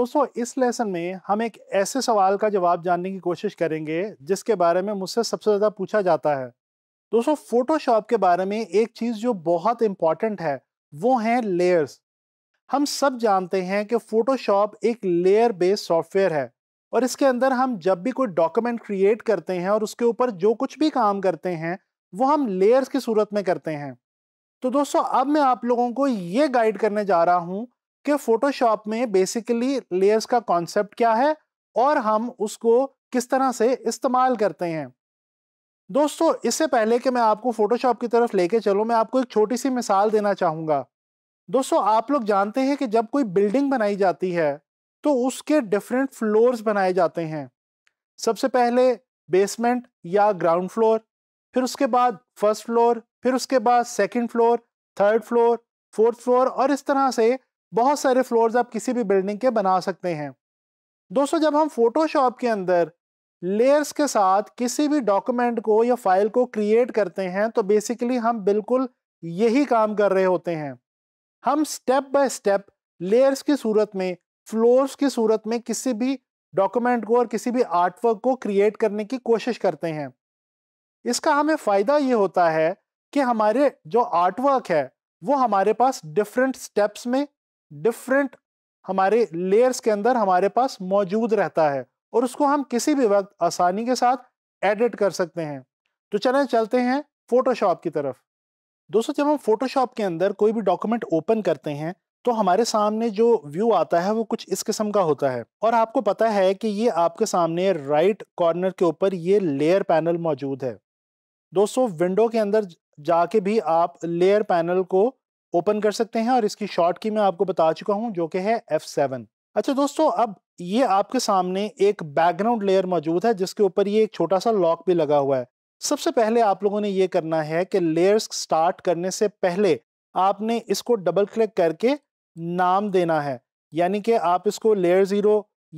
दोस्तों इस लेसन में हम एक ऐसे सवाल का जवाब जानने की कोशिश करेंगे जिसके बारे में मुझसे सबसे ज़्यादा पूछा जाता है दोस्तों फोटोशॉप के बारे में एक चीज़ जो बहुत इंपॉर्टेंट है वो है लेयर्स हम सब जानते हैं कि फोटोशॉप एक लेयर बेस्ड सॉफ्टवेयर है और इसके अंदर हम जब भी कोई डॉक्यूमेंट क्रिएट करते हैं और उसके ऊपर जो कुछ भी काम करते हैं वो हम लेयर्स की सूरत में करते हैं तो दोस्तों अब मैं आप लोगों को ये गाइड करने जा रहा हूँ कि फोटोशॉप में बेसिकली लेयर्स का कॉन्सेप्ट क्या है और हम उसको किस तरह से इस्तेमाल करते हैं दोस्तों इससे पहले कि मैं आपको फोटोशॉप की तरफ लेके चलूँ मैं आपको एक छोटी सी मिसाल देना चाहूँगा दोस्तों आप लोग जानते हैं कि जब कोई बिल्डिंग बनाई जाती है तो उसके डिफरेंट फ्लोर्स बनाए जाते हैं सबसे पहले बेसमेंट या ग्राउंड फ्लोर फिर उसके बाद फर्स्ट फ्लोर फिर उसके बाद second floor third floor fourth floor और इस तरह से बहुत सारे फ्लोर्स आप किसी भी बिल्डिंग के बना सकते हैं दोस्तों जब हम फोटोशॉप के अंदर लेयर्स के साथ किसी भी डॉक्यूमेंट को या फाइल को क्रिएट करते हैं तो बेसिकली हम बिल्कुल यही काम कर रहे होते हैं हम स्टेप बाय स्टेप लेयर्स की सूरत में फ्लोर्स की सूरत में किसी भी डॉक्यूमेंट को और किसी भी आर्टवर्क को क्रिएट करने की कोशिश करते हैं इसका हमें फ़ायदा ये होता है कि हमारे जो आर्टवर्क है वो हमारे पास डिफरेंट स्टेप्स में डिफरेंट हमारे लेयर्स के अंदर हमारे पास मौजूद रहता है और उसको हम किसी भी वक्त आसानी के साथ एडिट कर सकते हैं तो चलें चलते हैं फोटोशॉप की तरफ दोस्तों जब हम फोटोशॉप के अंदर कोई भी डॉक्यूमेंट ओपन करते हैं तो हमारे सामने जो व्यू आता है वो कुछ इस किस्म का होता है और आपको पता है कि ये आपके सामने राइट कॉर्नर के ऊपर ये लेयर पैनल मौजूद है दोस्तों विंडो के अंदर जाके भी आप लेयर पैनल को ओपन कर सकते हैं और इसकी शॉर्ट की मैं आपको बता चुका हूँ जो कि है एफ सेवन अच्छा दोस्तों अब ये आपके सामने एक बैकग्राउंड लेयर मौजूद है जिसके ऊपर ये एक छोटा सा लॉक भी लगा हुआ है सबसे पहले आप लोगों ने ये करना है कि लेयर्स स्टार्ट करने से पहले आपने इसको डबल क्लिक करके नाम देना है यानी कि आप इसको लेयर ज़ीरो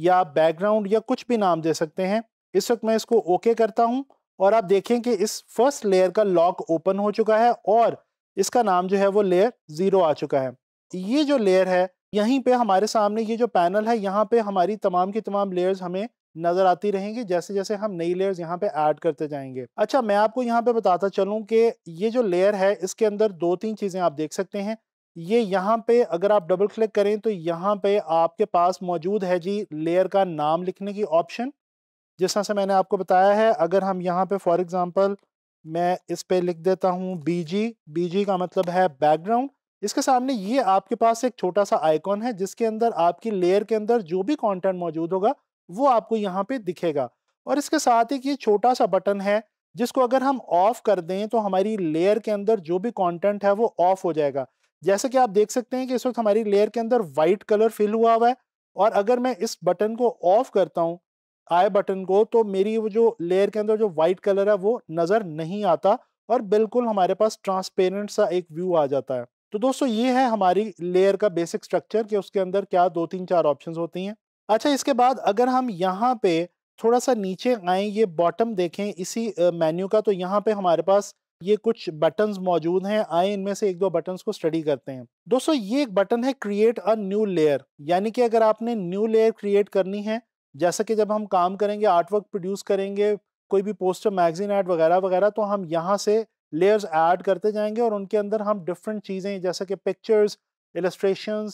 या बैकग्राउंड या कुछ भी नाम दे सकते हैं इस वक्त मैं इसको ओके करता हूँ और आप देखें कि इस फर्स्ट लेयर का लॉक ओपन हो चुका है और इसका नाम जो है वो लेयर ज़ीरो आ चुका है ये जो लेयर है यहीं पे हमारे सामने ये जो पैनल है यहाँ पे हमारी तमाम की तमाम लेयर्स हमें नज़र आती रहेंगी जैसे जैसे हम नई लेयर्स यहाँ पे ऐड करते जाएंगे अच्छा मैं आपको यहाँ पे बताता चलूँ कि ये जो लेयर है इसके अंदर दो तीन चीज़ें आप देख सकते हैं ये यहाँ पे अगर आप डबल क्लिक करें तो यहाँ पे आपके पास मौजूद है जी लेयर का नाम लिखने की ऑप्शन जिस तरह से मैंने आपको बताया है अगर हम यहाँ पे फॉर एग्ज़ाम्पल मैं इस पे लिख देता हूँ बीजी बीजी का मतलब है बैकग्राउंड इसके सामने ये आपके पास एक छोटा सा आइकॉन है जिसके अंदर आपकी लेयर के अंदर जो भी कंटेंट मौजूद होगा वो आपको यहाँ पे दिखेगा और इसके साथ ही ये छोटा सा बटन है जिसको अगर हम ऑफ कर दें तो हमारी लेयर के अंदर जो भी कॉन्टेंट है वो ऑफ हो जाएगा जैसे कि आप देख सकते हैं कि इस वक्त हमारी लेयर के अंदर वाइट कलर फिल हुआ हुआ है और अगर मैं इस बटन को ऑफ करता हूँ आई बटन को तो मेरी वो जो लेयर के अंदर जो वाइट कलर है वो नज़र नहीं आता और बिल्कुल हमारे पास ट्रांसपेरेंट सा एक व्यू आ जाता है तो दोस्तों ये है हमारी लेयर का बेसिक स्ट्रक्चर कि उसके अंदर क्या दो तीन चार ऑप्शंस होती हैं अच्छा इसके बाद अगर हम यहाँ पे थोड़ा सा नीचे आए ये बॉटम देखें इसी मेन्यू का तो यहाँ पे हमारे पास ये कुछ बटन्स मौजूद हैं आए इनमें से एक दो बटन्स को स्टडी करते हैं दोस्तों ये एक बटन है क्रिएट अ न्यू लेयर यानी कि अगर आपने न्यू लेयर क्रिएट करनी है जैसा कि जब हम काम करेंगे आर्टवर्क प्रोड्यूस करेंगे कोई भी पोस्टर मैगजीन ऐड वगैरह वगैरह तो हम यहाँ से लेयर्स ऐड करते जाएंगे और उनके अंदर हम डिफरेंट चीज़ें जैसे कि पिक्चर्स एलस्ट्रेशन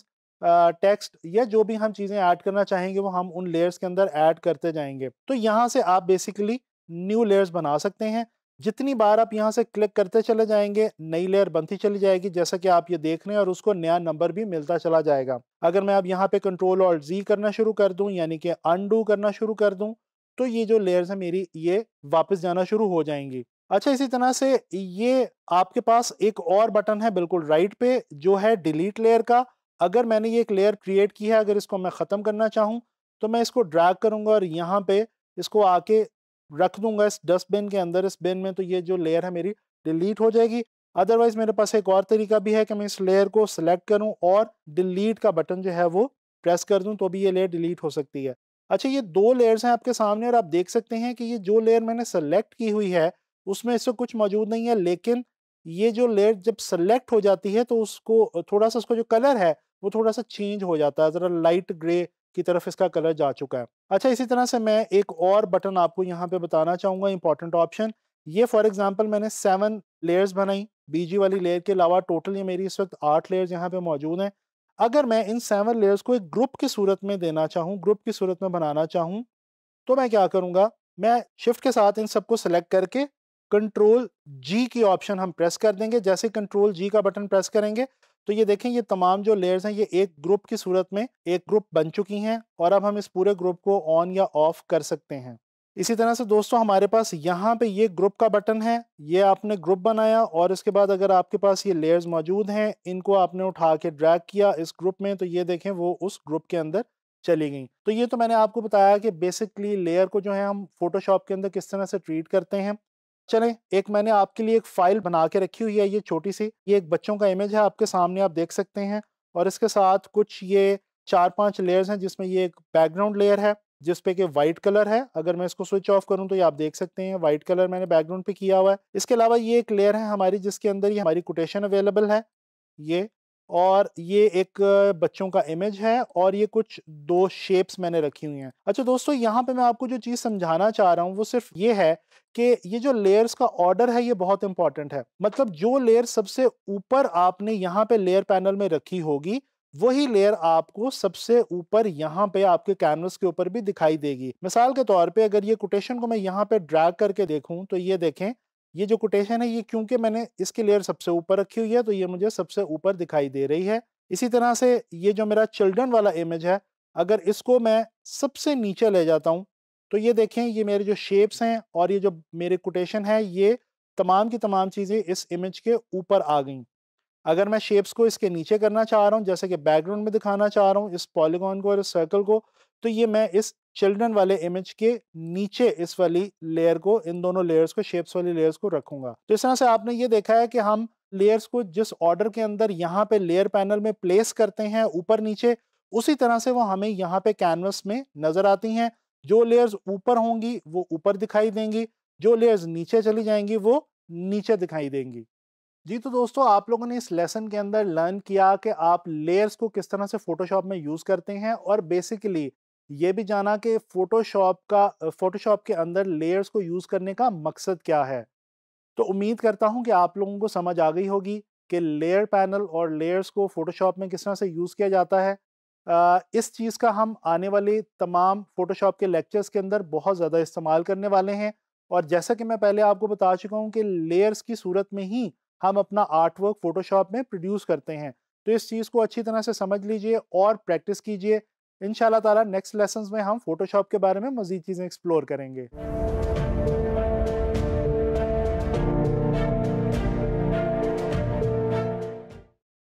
टेक्स्ट या जो भी हम चीज़ें ऐड करना चाहेंगे वो हम उन लेयर्स के अंदर ऐड करते जाएंगे तो यहाँ से आप बेसिकली न्यू लेयर्स बना सकते हैं जितनी बार आप यहाँ से क्लिक करते चले जाएंगे नई लेयर बनती चली जाएगी जैसा कि आप ये देख रहे हैं और उसको नया नंबर भी मिलता चला जाएगा अगर मैं अब यहाँ पे कंट्रोल और जी करना शुरू कर दूं यानी कि अनडू करना शुरू कर दूं तो ये जो लेयर्स है मेरी ये वापस जाना शुरू हो जाएंगी अच्छा इसी तरह से ये आपके पास एक और बटन है बिल्कुल राइट पे जो है डिलीट लेयर का अगर मैंने ये एक लेयर क्रिएट की है अगर इसको मैं ख़त्म करना चाहूँ तो मैं इसको ड्रैग करूंगा और यहाँ पे इसको आके रख दूंगा इस डस्टबिन के अंदर इस बिन में तो ये जो लेयर है मेरी डिलीट हो जाएगी अदरवाइज मेरे पास एक और तरीका भी है कि मैं इस लेयर को सिलेक्ट करूं और डिलीट का बटन जो है वो प्रेस कर दूं तो भी ये लेयर डिलीट हो सकती है अच्छा ये दो लेयर्स हैं आपके सामने और आप देख सकते हैं कि ये जो लेयर मैंने सेलेक्ट की हुई है उसमें इससे कुछ मौजूद नहीं है लेकिन ये जो लेयर जब सेलेक्ट हो जाती है तो उसको थोड़ा सा उसका जो कलर है वो थोड़ा सा चेंज हो जाता है ज़रा लाइट ग्रे की तरफ इसका कलर जा चुका है अच्छा इसी तरह से मैं एक और बटन आपको यहाँ पे बताना चाहूँगा इंपॉर्टेंट ऑप्शन ये फॉर एग्जांपल मैंने सेवन लेयर्स बनाई बीजी वाली लेयर के अलावा टोटल ये मेरी इस वक्त आठ लेयर्स यहाँ पे मौजूद हैं अगर मैं इन सेवन लेयर्स को एक ग्रुप की सूरत में देना चाहूँ ग्रुप की सूरत में बनाना चाहूँ तो मैं क्या करूँगा मैं शिफ्ट के साथ इन सबको सेलेक्ट करके कंट्रोल जी की ऑप्शन हम प्रेस कर देंगे जैसे कंट्रोल जी का बटन प्रेस करेंगे तो ये देखें ये तमाम जो लेयर्स हैं ये एक ग्रुप की सूरत में एक ग्रुप बन चुकी हैं और अब हम इस पूरे ग्रुप को ऑन या ऑफ कर सकते हैं इसी तरह से दोस्तों हमारे पास यहाँ पे ये ग्रुप का बटन है ये आपने ग्रुप बनाया और इसके बाद अगर आपके पास ये लेयर्स मौजूद हैं इनको आपने उठा के ड्रैग किया इस ग्रुप में तो ये देखें वो उस ग्रुप के अंदर चली गई तो ये तो मैंने आपको बताया कि बेसिकली लेयर को जो है हम फोटोशॉप के अंदर किस तरह से ट्रीट करते हैं चलें एक मैंने आपके लिए एक फाइल बना के रखी हुई है ये छोटी सी ये एक बच्चों का इमेज है आपके सामने आप देख सकते हैं और इसके साथ कुछ ये चार पांच लेयर्स हैं जिसमें ये एक बैकग्राउंड लेयर है जिसपे के व्हाइट कलर है अगर मैं इसको स्विच ऑफ करूं तो ये आप देख सकते हैं व्हाइट कलर मैंने बैकग्राउंड पे किया हुआ है इसके अलावा ये एक लेयर है हमारी जिसके अंदर ये हमारी कोटेशन अवेलेबल है ये और ये एक बच्चों का इमेज है और ये कुछ दो शेप्स मैंने रखी हुई हैं अच्छा दोस्तों यहाँ पे मैं आपको जो चीज़ समझाना चाह रहा हूँ वो सिर्फ ये है कि ये जो लेयर्स का ऑर्डर है ये बहुत इंपॉर्टेंट है मतलब जो लेयर सबसे ऊपर आपने यहाँ पे लेयर पैनल में रखी होगी वही लेयर आपको सबसे ऊपर यहाँ पे आपके कैनवस के ऊपर भी दिखाई देगी मिसाल के तौर पे अगर ये कोटेशन को मैं यहाँ पे ड्रैग करके देखूं तो ये देखें ये जो कोटेशन है ये क्योंकि मैंने इसकी लेयर सबसे ऊपर रखी हुई है तो ये मुझे सबसे ऊपर दिखाई दे रही है इसी तरह से ये जो मेरा चिल्ड्रन वाला इमेज है अगर इसको मैं सबसे नीचे ले जाता हूँ तो ये देखें ये मेरे जो शेप्स हैं और ये जो मेरे कोटेशन है ये तमाम की तमाम चीज़ें इस इमेज के ऊपर आ गई अगर मैं शेप्स को इसके नीचे करना चाह रहा हूँ जैसे कि बैकग्राउंड में दिखाना चाह रहा हूँ इस पॉलीगॉन को और इस सर्कल को तो ये मैं इस चिल्ड्रन वाले इमेज के नीचे इस वाली लेयर को इन दोनों लेयर्स को शेप्स वाली लेयर्स को रखूंगा तो इस तरह से आपने ये देखा है कि हम लेयर्स को जिस ऑर्डर के अंदर यहाँ पे लेयर पैनल में प्लेस करते हैं ऊपर नीचे उसी तरह से वो हमें यहाँ पे कैनवस में नजर आती हैं जो लेयर्स ऊपर होंगी वो ऊपर दिखाई देंगी जो लेयर्स नीचे चली जाएंगी वो नीचे दिखाई देंगी जी तो दोस्तों आप लोगों ने इस लेसन के अंदर लर्न किया कि आप लेयर्स को किस तरह से फोटोशॉप में यूज़ करते हैं और बेसिकली ये भी जाना कि फ़ोटोशॉप का फ़ोटोशॉप के अंदर लेयर्स को यूज़ करने का मकसद क्या है तो उम्मीद करता हूँ कि आप लोगों को समझ आ गई होगी कि लेयर पैनल और लेयर्स को फ़ोटोशॉप में किस तरह से यूज़ किया जाता है इस चीज़ का हम आने वाले तमाम फ़ोटोशॉप के लेक्चर्स के अंदर बहुत ज़्यादा इस्तेमाल करने वाले हैं और जैसा कि मैं पहले आपको बता चुका हूँ कि लेयर्स की सूरत में ही हम अपना आर्ट वर्क फ़ोटोशॉप में प्रोड्यूस करते हैं तो इस चीज़ को अच्छी तरह से समझ लीजिए और प्रैक्टिस कीजिए इन ताला नेक्स्ट लेसन में हम फोटोशॉप के बारे में मजीद चीज़ें एक्सप्लोर करेंगे